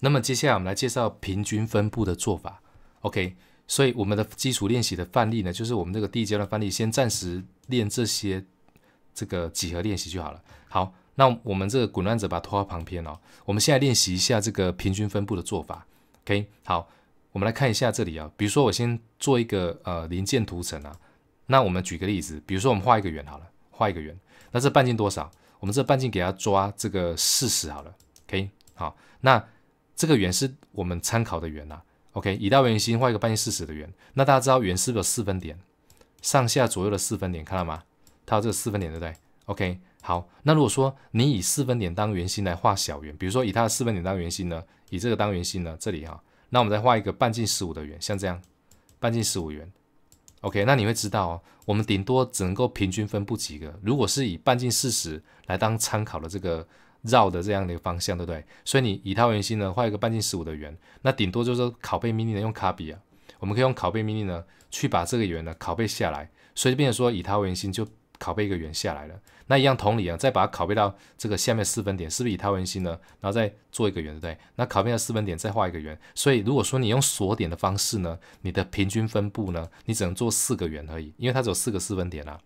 那么接下来我们来介绍平均分布的做法，OK，所以我们的基础练习的范例呢，就是我们这个第一阶段范例，先暂时练这些这个几何练习就好了。好，那我们这个滚乱者把它拖到旁边哦，我们现在练习一下这个平均分布的做法，OK，好，我们来看一下这里啊，比如说我先做一个呃零件图层啊，那我们举个例子，比如说我们画一个圆好了，画一个圆，那这半径多少？我们这半径给它抓这个四十好了，OK，好，那。这个圆是我们参考的圆啊。OK，以大圆心画一个半径四十的圆。那大家知道圆是不是四分点？上下左右的四分点，看到吗？它有这个四分点，对不对？OK，好。那如果说你以四分点当圆心来画小圆，比如说以它的四分点当圆心呢，以这个当圆心呢，这里哈，那我们再画一个半径十五的圆，像这样，半径十五圆。OK，那你会知道哦，我们顶多只能够平均分布几个。如果是以半径四十来当参考的这个。绕的这样的一个方向，对不对？所以你以它为圆心呢，画一个半径十五的圆，那顶多就是拷贝命令用卡比啊，我们可以用拷贝命令呢，去把这个圆呢拷贝下来，所以就变成说，以它为圆心就拷贝一个圆下来了。那一样同理啊，再把它拷贝到这个下面四分点，是不是以它为圆心呢？然后再做一个圆，对不对？那拷贝到四分点再画一个圆。所以如果说你用锁点的方式呢，你的平均分布呢，你只能做四个圆而已，因为它只有四个四分点啊。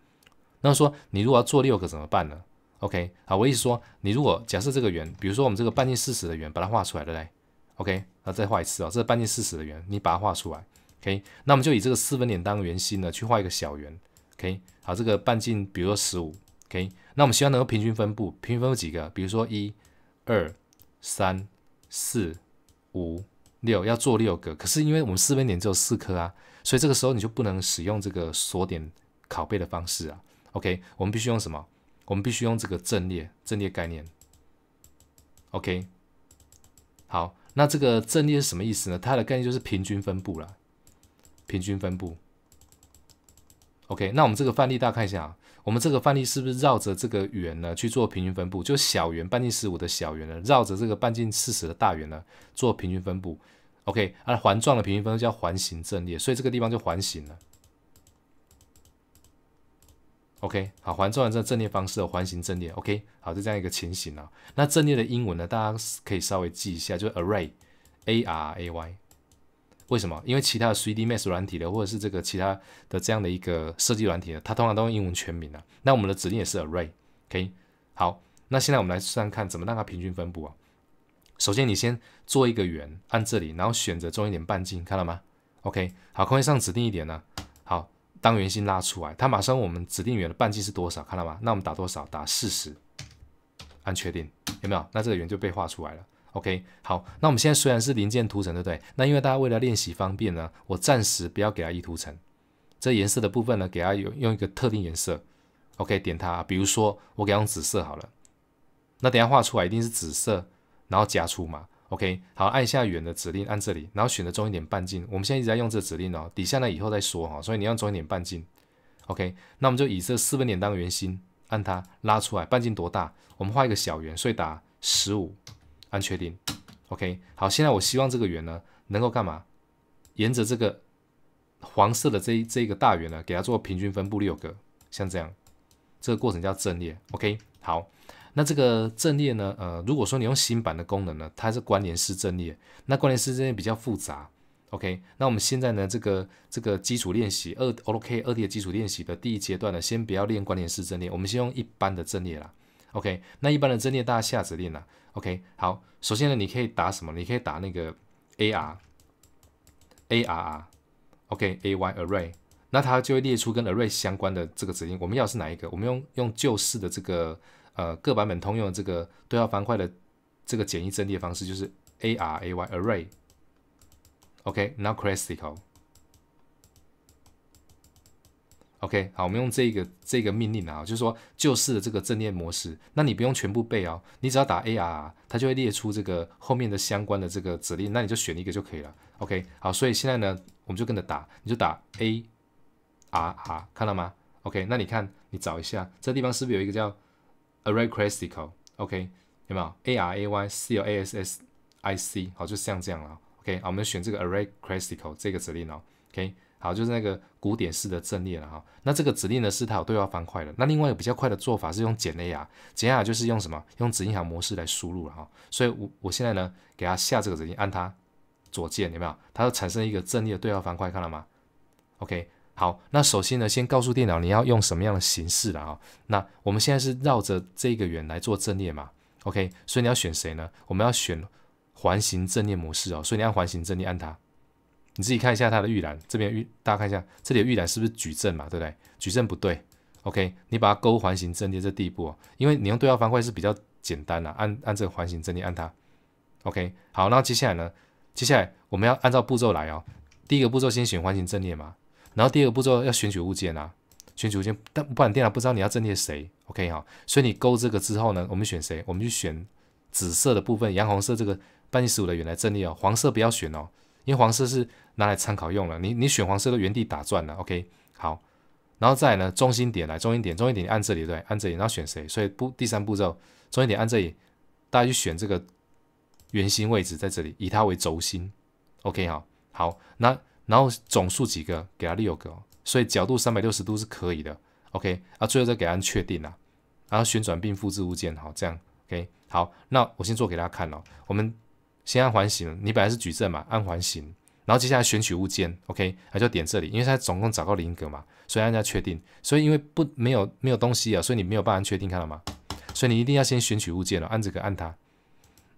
那说你如果要做六个怎么办呢？OK，好，我意思说，你如果假设这个圆，比如说我们这个半径四十的圆，把它画出来了嘞。OK，那再画一次哦，这是半径四十的圆，你把它画出来。OK，那我们就以这个四分点当圆心呢，去画一个小圆。OK，好，这个半径比如说十五。OK，那我们希望能够平均分布，平均分布几个？比如说一、二、三、四、五、六，要做六个。可是因为我们四分点只有四颗啊，所以这个时候你就不能使用这个锁点拷贝的方式啊。OK，我们必须用什么？我们必须用这个阵列，阵列概念。OK，好，那这个阵列是什么意思呢？它的概念就是平均分布了，平均分布。OK，那我们这个范例大家看一下啊，我们这个范例是不是绕着这个圆呢去做平均分布？就小圆半径十五的小圆呢，绕着这个半径四十的大圆呢做平均分布。OK，而环状的平均分布叫环形阵列，所以这个地方就环形了。OK，好，环状的这阵列方式的环形阵列，OK，好，就这样一个情形啊。那阵列的英文呢，大家可以稍微记一下，就是 array，A R A Y。为什么？因为其他的 C D M A S 软体的，或者是这个其他的这样的一个设计软体的，它通常都用英文全名啊。那我们的指令也是 array，OK，好。那现在我们来算看怎么让它平均分布啊。首先你先做一个圆，按这里，然后选择中心点半径，看到吗？OK，好，空间上指定一点呢。当圆心拉出来，它马上我们指定圆的半径是多少？看到吗？那我们打多少？打四十，按确定，有没有？那这个圆就被画出来了。OK，好，那我们现在虽然是零件图层，对不对？那因为大家为了练习方便呢，我暂时不要给它一图层，这颜色的部分呢，给它用用一个特定颜色。OK，点它，比如说我给它用紫色好了。那等下画出来一定是紫色，然后加粗嘛。OK，好，按一下圆的指令，按这里，然后选择中心点半径。我们现在一直在用这个指令哦，底下呢以后再说哈。所以你要中心点半径，OK，那我们就以这四分点当圆心，按它拉出来，半径多大？我们画一个小圆，所以打十五，按确定，OK。好，现在我希望这个圆呢能够干嘛？沿着这个黄色的这这一个大圆呢，给它做平均分布六个，像这样，这个过程叫阵列，OK，好。那这个阵列呢？呃，如果说你用新版的功能呢，它是关联式阵列。那关联式阵列比较复杂。OK，那我们现在呢，这个这个基础练习二，OK，二 D 的基础练习的第一阶段呢，先不要练关联式阵列，我们先用一般的阵列啦。OK，那一般的阵列大家下指令啦。OK，好，首先呢，你可以打什么？你可以打那个 A R A R R，OK，A Y Array，那它就会列出跟 Array 相关的这个指令。我们要是哪一个？我们用用旧式的这个。呃，各版本通用的这个对话方块的这个简易阵列方式就是 a r a y array。OK，n o w classical。OK，好，我们用这个这个命令啊，就是说就是这个阵列模式。那你不用全部背哦，你只要打 a r，它就会列出这个后面的相关的这个指令，那你就选一个就可以了。OK，好，所以现在呢，我们就跟着打，你就打 a r r，看到吗？OK，那你看你找一下，这地方是不是有一个叫？Array classical，OK，有没有？A R A Y C L A S S I C，好，就像这样了，OK，我们选这个 Array classical 这个指令哦，OK，好，就是那个古典式的阵列了哈。那这个指令呢，是它有对话方块的。那另外一个比较快的做法是用简雷雅，简雷雅就是用什么？用指令行模式来输入了哈。所以，我我现在呢，给它下这个指令，按它左键，有没有？它就产生一个阵列的对话方块，看到吗？OK。好，那首先呢，先告诉电脑你要用什么样的形式的啊？那我们现在是绕着这个圆来做阵列嘛？OK，所以你要选谁呢？我们要选环形阵列模式哦。所以你按环形阵列按它，你自己看一下它的预览，这边预大家看一下，这里的预览是不是矩阵嘛？对不对？矩阵不对，OK，你把它勾环形阵列这第一步哦，因为你用对号方块是比较简单的，按按这个环形阵列按它，OK，好，那接下来呢？接下来我们要按照步骤来哦。第一个步骤先选环形阵列嘛。然后第二个步骤要选取物件啊，选取物件，但不然电脑不知道你要阵列谁，OK 哈，所以你勾这个之后呢，我们选谁？我们去选紫色的部分，洋红色这个半径十五的圆来阵列哦，黄色不要选哦，因为黄色是拿来参考用了，你你选黄色都原地打转了，OK 好，然后再呢，中心点来，中心点，中心点按这里对，按这里，然后选谁？所以步第三步骤，中心点按这里，大家去选这个圆心位置在这里，以它为轴心，OK 哈。好那。然后总数几个，给它六个，所以角度三百六十度是可以的，OK，啊，最后再给它按确定啦，然后旋转并复制物件，好，这样，OK，好，那我先做给大家看哦，我们先按环形，你本来是矩阵嘛，按环形，然后接下来选取物件，OK，那就点这里，因为它总共找到零个嘛，所以按下确定，所以因为不没有没有东西啊，所以你没有办法确定，看到吗？所以你一定要先选取物件了，按这个按它，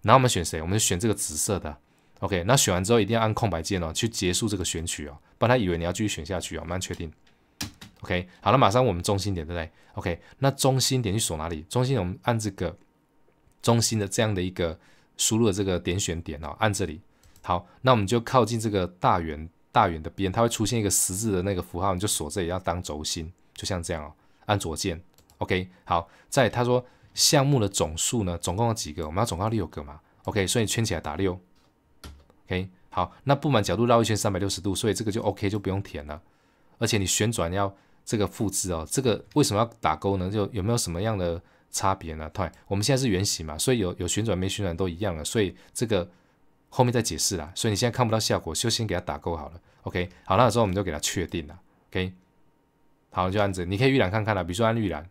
然后我们选谁？我们就选这个紫色的。OK，那选完之后一定要按空白键哦，去结束这个选取哦，不然他以为你要继续选下去哦，慢慢确定。OK，好了，马上我们中心点对不对？OK，那中心点去锁哪里？中心我们按这个中心的这样的一个输入的这个点选点哦，按这里。好，那我们就靠近这个大圆大圆的边，它会出现一个十字的那个符号，你就锁这里，要当轴心，就像这样哦，按左键。OK，好，在他说项目的总数呢，总共有几个？我们要总共六个嘛？OK，所以圈起来打六。OK，好，那布满角度绕一圈三百六十度，所以这个就 OK，就不用填了。而且你旋转要这个复制哦，这个为什么要打勾呢？就有没有什么样的差别呢？对，我们现在是圆形嘛，所以有有旋转没旋转都一样了，所以这个后面再解释啦。所以你现在看不到效果，就先给它打勾好了。OK，好，那个时候我们就给它确定了。OK，好，就这样子，你可以预览看看了。比如说按预览，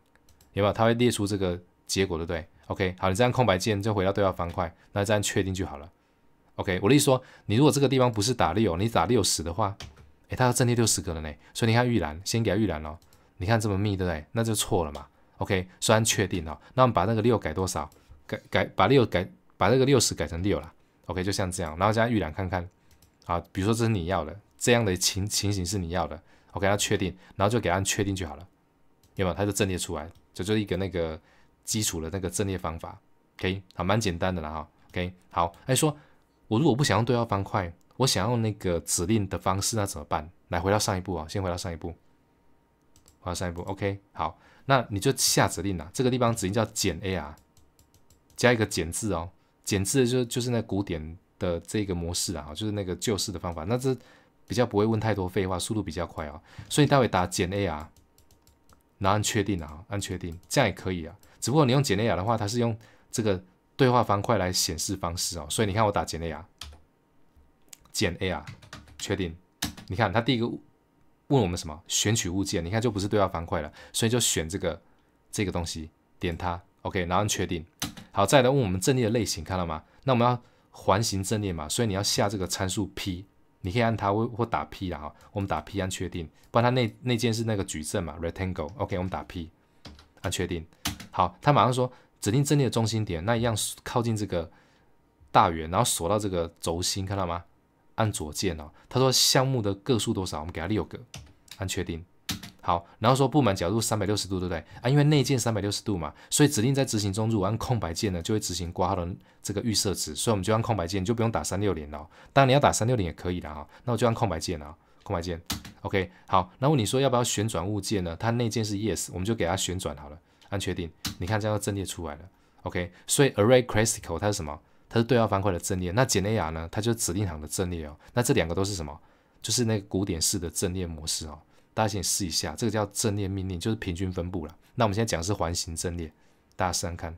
有没有？它会列出这个结果，对不对？OK，好，你这样空白键就回到对话方块，那这样确定就好了。OK，我的意思说，你如果这个地方不是打六，你打六十的话，诶，它要阵列六十个人呢。所以你看预览，先给它预览咯，你看这么密，对不对？那就错了嘛。OK，虽然确定了，那我们把那个六改多少？改改把六改，把那个六十改成六啦。OK，就像这样，然后加预览看看。啊，比如说这是你要的，这样的情情形是你要的。OK，它确定，然后就给它确定就好了。有没有？它就阵列出来，这就是一个那个基础的那个阵列方法。OK，好，蛮简单的啦哈。OK，好，哎说。我如果不想用对话方块，我想用那个指令的方式，那怎么办？来，回到上一步啊，先回到上一步，回到上一步。OK，好，那你就下指令啦。这个地方指令叫减 AR，加一个减字哦，减字就就是那古典的这个模式啊，就是那个旧式的方法。那这比较不会问太多废话，速度比较快啊。所以待会打减 AR，然后按确定啊，按确定，这样也可以啊。只不过你用减 AR 的话，它是用这个。对话方块来显示方式哦，所以你看我打减 A 啊，减 A 啊，确定。你看他第一个问我们什么？选取物件。你看就不是对话方块了，所以就选这个这个东西，点它，OK，然后确定。好，再来问我们阵列的类型，看到吗？那我们要环形阵列嘛，所以你要下这个参数 P，你可以按它或或打 P 啊，哈。我们打 P 按确定，不然它那那件是那个矩阵嘛，rectangle。OK，我们打 P 按确定。好，他马上说。指定阵列的中心点，那一样靠近这个大圆，然后锁到这个轴心，看到吗？按左键哦。他说项目的个数多少？我们给他六个，按确定。好，然后说布满角度三百六十度，对不对啊？因为内建三百六十度嘛，所以指令在执行中，如果按空白键呢，就会执行刮花轮这个预设值，所以我们就按空白键，就不用打三六零了。当然你要打三六零也可以的哈，那我就按空白键啊，空白键。OK，好，然后你说要不要旋转物件呢？它内建是 Yes，我们就给它旋转好了。按确定，你看这样阵列出来了，OK。所以 array critical 它是什么？它是对角方块的阵列。那简尼亚呢？它就是指令行的阵列哦。那这两个都是什么？就是那个古典式的阵列模式哦。大家先试一下，这个叫阵列命令，就是平均分布了。那我们现在讲是环形阵列，大家试看看。